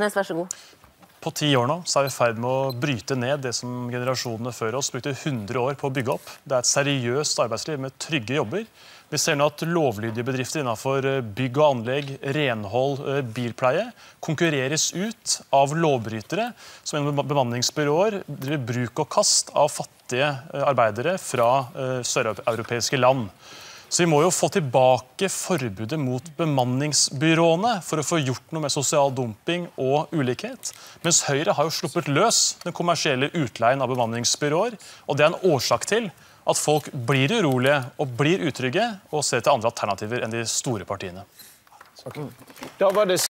Nes, vær så god. På ti år nå så er vi i ferd med å bryte ned det som generasjonene før oss brukte 100 år på å bygge opp. Det er et seriøst arbeidsliv med trygge jobber. Vi ser nå at lovlydige bedrifter innenfor eh, bygg og anlegg, renhold, eh, bilpleie konkurreres ut av lovbrytere som gjennom bemanningsbyråer driver bruk og kast av fattige eh, arbeidere fra søreuropeiske land. Så vi må jo få tilbake forbudet mot bemanningsbyråene for å få gjort noe med sosial dumping og ulikhet. Mens Høyre har jo sluppet løs den kommersielle utleien av bemanningsbyråer. Og det er en årsak til at folk blir urolige og blir utrygge og ser til andre alternativer enn de store partiene. Da var det